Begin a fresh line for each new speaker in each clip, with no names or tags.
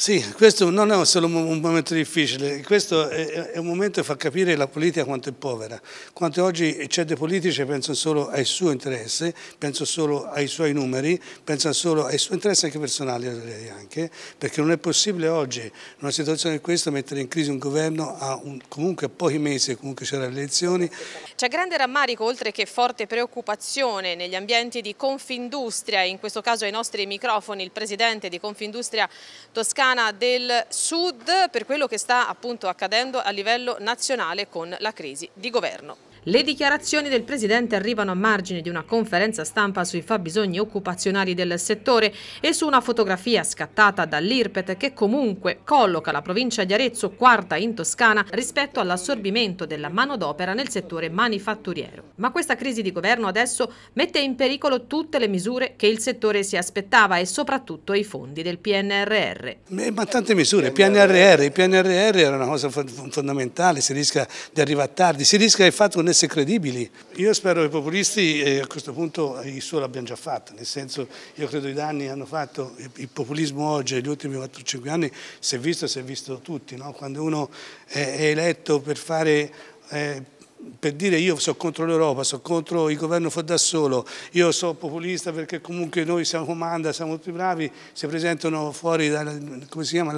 Sì, questo non è solo un momento difficile, questo è, un momento che fa capire la politica quanto è povera, quanto oggi c'è dei politici che pensano solo ai suoi interessi, pensano solo ai suoi numeri, pensano solo ai suoi interessi anche personali, anche, perché non è possibile oggi, in una situazione come questa, mettere in crisi un governo a un, comunque a pochi mesi, comunque c'erano le elezioni.
C'è grande rammarico, oltre che forte preoccupazione negli ambienti di Confindustria, in questo caso ai nostri microfoni il presidente di Confindustria Toscana, italiana del Sud per quello che sta appunto accadendo a livello nazionale con la crisi di governo. Le dichiarazioni del Presidente arrivano a margine di una conferenza stampa sui fabbisogni occupazionali del settore e su una fotografia scattata dall'IRPET che comunque colloca la provincia di Arezzo quarta in Toscana rispetto all'assorbimento della manodopera nel settore manifatturiero. Ma questa crisi di governo adesso mette in pericolo tutte le misure che il settore si aspettava e soprattutto i fondi del PNRR.
Ma tante misure, PNRR, il PNRR era una cosa fondamentale, si rischia di arrivare tardi, si rischia di fatto che promesse credibili. Io spero che i populisti eh, a questo punto il suo l'abbiano già fatto, nel senso io credo i danni hanno fatto, il populismo oggi, negli ultimi 4-5 anni, si è visto, si è visto tutti, no? quando uno è, è eletto per fare... Eh, per dire io sono contro l'Europa, sono contro il governo fa da solo, io sono populista perché comunque noi siamo comanda, siamo più bravi, si presentano fuori dalla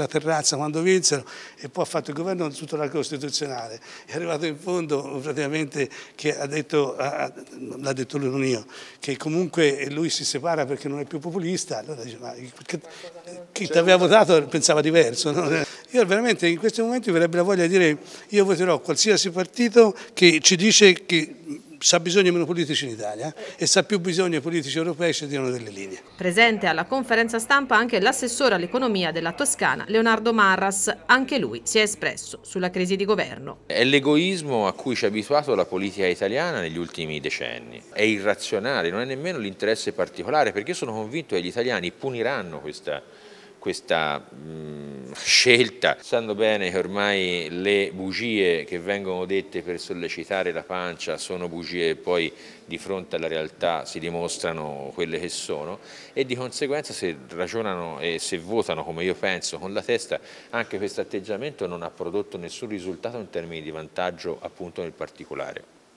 terrazza quando vinsero e poi ha fatto il governo tutta la Costituzionale. È arrivato in fondo praticamente che ha detto, l'ha detto lui non io, che comunque lui si separa perché non è più populista, allora dice ma chi ti aveva votato pensava diverso. No? Io veramente in questi momenti verrebbe la voglia di dire io voterò qualsiasi partito che ci, dice che sa bisogno meno politici in Italia eh, e sa più bisogno i politici europei ci diano delle linee.
Presente alla conferenza stampa anche l'assessore all'economia della Toscana, Leonardo Marras. Anche lui si è espresso sulla crisi di governo.
È
l'egoismo a cui ci ha abituato la politica italiana negli ultimi decenni. È irrazionale, non è nemmeno l'interesse particolare, perché io sono convinto che gli italiani puniranno questa questa mh, mm, scelta, sanno bene che ormai le bugie che vengono dette per sollecitare la pancia sono bugie che poi di fronte alla realtà si dimostrano quelle che sono e di conseguenza se ragionano e se votano come io penso con la testa anche questo atteggiamento non ha prodotto nessun risultato in termini di vantaggio appunto nel particolare.